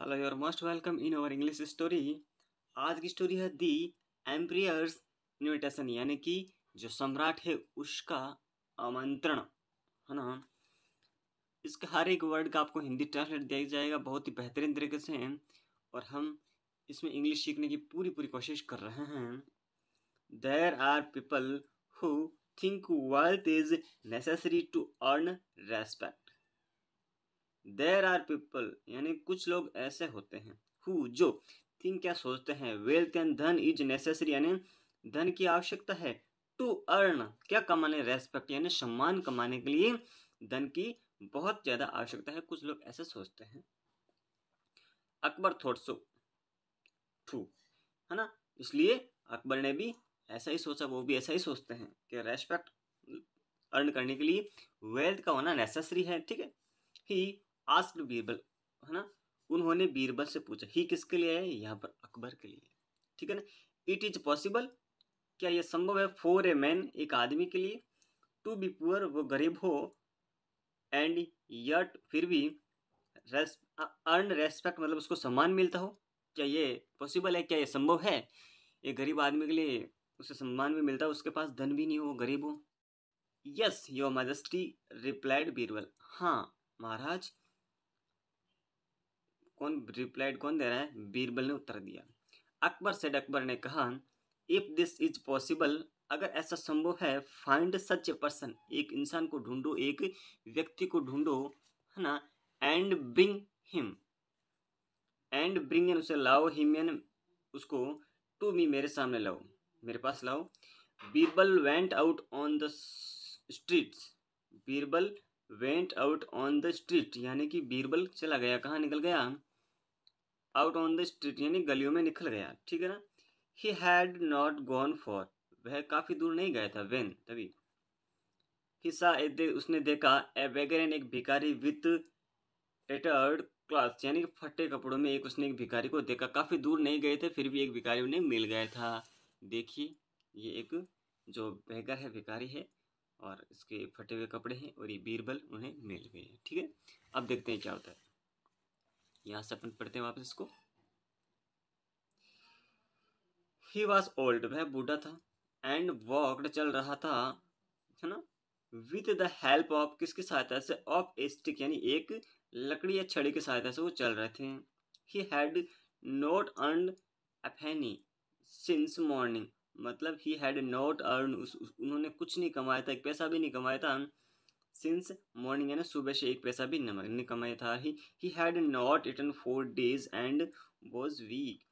hello your most welcome in our English story आज की story है दी एम्प्रियर्स इन्विटेशन यानी कि जो सम्राट है उसका आमंत्रण है ना इसका हर एक वर्ड का आपको हिंदी ट्रांसलेट दिया जाएगा बहुत ही बेहतरीन तरीके से और हम इसमें इंग्लिश सीखने की पूरी पूरी कोशिश कर रहे हैं there are people who think wealth is necessary to earn respect there are people यानी कुछ लोग ऐसे होते हैं हु जो थिंक क्या सोचते हैं वेल्थ एंड धन इज नेसेसरी यानी धन की आवश्यकता है टू अर्न क्या कमाने रेस्पेक्ट यानी सम्मान कमाने के लिए धन की बहुत ज़्यादा आवश्यकता है कुछ लोग ऐसे सोचते हैं अकबर थोट सो थू है ना इसलिए अकबर ने भी ऐसा ही सोचा वो भी ऐसा ही सोचते हैं कि रेस्पेक्ट अर्न करने के लिए वेल्थ का होना नेसेसरी है ठीक है ही आस्क बीरबल है ना उन्होंने बीरबल से पूछा ही किसके लिए है यहाँ पर अकबर के लिए ठीक है ना इट इज पॉसिबल क्या यह संभव है फॉर ए मैन एक आदमी के लिए टू बी पुअर वो गरीब हो एंड यट फिर भी रेस अर्न रेस्पेक्ट मतलब उसको सम्मान मिलता हो क्या ये पॉसिबल है क्या ये संभव है एक गरीब आदमी के लिए उसे सम्मान भी मिलता है उसके पास धन भी नहीं हो गरीब हो yes your majesty replied Birbal हाँ महाराज कौन रिप्लाइड कौन दे रहा है बीरबल ने उत्तर दिया अकबर सेड अकबर ने कहा इफ़ दिस इज पॉसिबल अगर ऐसा संभव है फाइंड सच ए पर्सन एक इंसान को ढूंढो एक व्यक्ति को ढूंढो है ना and bring him and bring an उसे लाओ हिम एन उसको टू मी मेरे सामने लाओ मेरे पास लाओ Birbal went out on the streets Birbal went out on the street यानी कि बीरबल चला गया कहाँ निकल गया आउट ऑन द स्ट्रीट यानी गलियों में निकल गया ठीक है ना he had not gone for वह काफ़ी दूर नहीं गया था वेन तभी हिस्सा उसने देखा ए बेगरन एक भिखारी विथ टेटर्ड क्लास यानी कि फटे कपड़ों में एक उसने एक भिकारी को देखा काफ़ी दूर नहीं गए थे फिर भी एक भिखारी उन्हें मिल गया था देखिए ये एक जो बेगर है भिखारी है और इसके फटे हुए कपड़े हैं और ये बीरबल उन्हें मिल गए हैं ठीक है अब देखते हैं क्या होता है यहां से अपन पढ़ते हैं वापस इसको ही वॉज ओल्ड वह बूढ़ा था एंड वॉकड चल रहा था है ना विथ द हेल्प ऑफ किसकी सहायता से ऑफ ए स्टिक यानी एक लकड़ी या छड़ी की सहायता से वो चल रहे थे he had not earn a penny since morning मतलब ही हैड नोट अर्न उन्होंने कुछ नहीं कमाया था एक पैसा भी नहीं कमाया था सिंस मॉर्निंग यानी सुबह से एक पैसा भी नहीं कमाया था he he had not return for days and was weak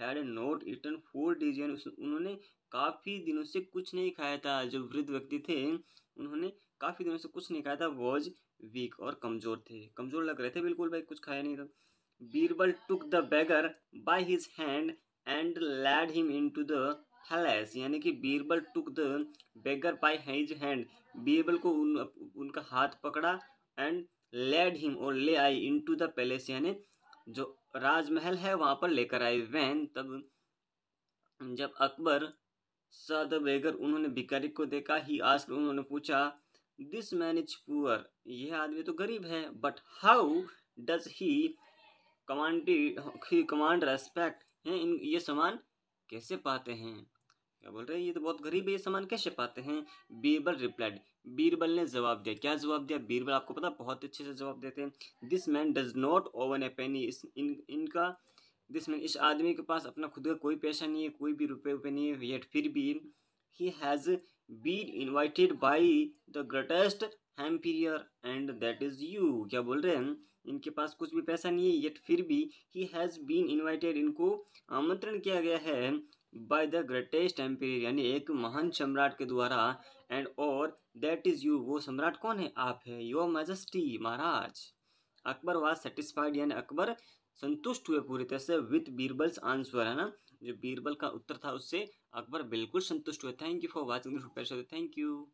had not return for days यानी उन्होंने काफ़ी दिनों से कुछ नहीं खाया था जो वृद्ध व्यक्ति थे उन्होंने काफ़ी दिनों से कुछ नहीं खाया था वॉज वीक और कमज़ोर थे कमज़ोर लग रहे थे बिल्कुल भाई कुछ खाया नहीं था Birbal took the beggar by his hand and led him into the palace यानी कि Birbal took the beggar by his hand Birbal को उन, उनका हाथ पकड़ा एंड लेड हिम और ले आई इन टू द पैलेस यानी जो राजमहल है वहाँ पर लेकर आई वैन तब जब अकबर सद बेगर उन्होंने भिकारी को देखा ही आस्क उन्होंने पूछा दिस मैन इज पुअर यह आदमी तो गरीब है but how does he command he command respect हैं इन ये सामान कैसे पाते हैं क्या बोल रहे हैं ये तो बहुत गरीब है ये सामान कैसे पाते हैं बीरबल रिप्लाइड बीरबल ने जवाब दिया क्या जवाब दिया बीरबल आपको पता बहुत अच्छे से जवाब देते हैं this man does not own a penny इस इन इनका दिस मैन इस आदमी के पास अपना खुद का कोई पैसा नहीं है कोई भी रुपये रुपये नहीं है येट फिर भी he has been invited by the greatest emperor and that is you क्या बोल रहे हैं इनके पास कुछ भी पैसा नहीं है येट फिर भी ही हैज़ बीन इन्वाइटेड इनको आमंत्रण किया गया है बाय द ग्रेटेस्ट एम्पियर यानी एक महान सम्राट के द्वारा एंड और दैट इज़ यू वो सम्राट कौन है आप है योर मैजेस्टी महाराज अकबर वाज सेटिस्फाइड यानी अकबर संतुष्ट हुए पूरी तरह से विथ बीरबल्स आंसर है ना जो बीरबल का उत्तर था उससे अकबर बिल्कुल संतुष्ट हुए thank you for watching thank you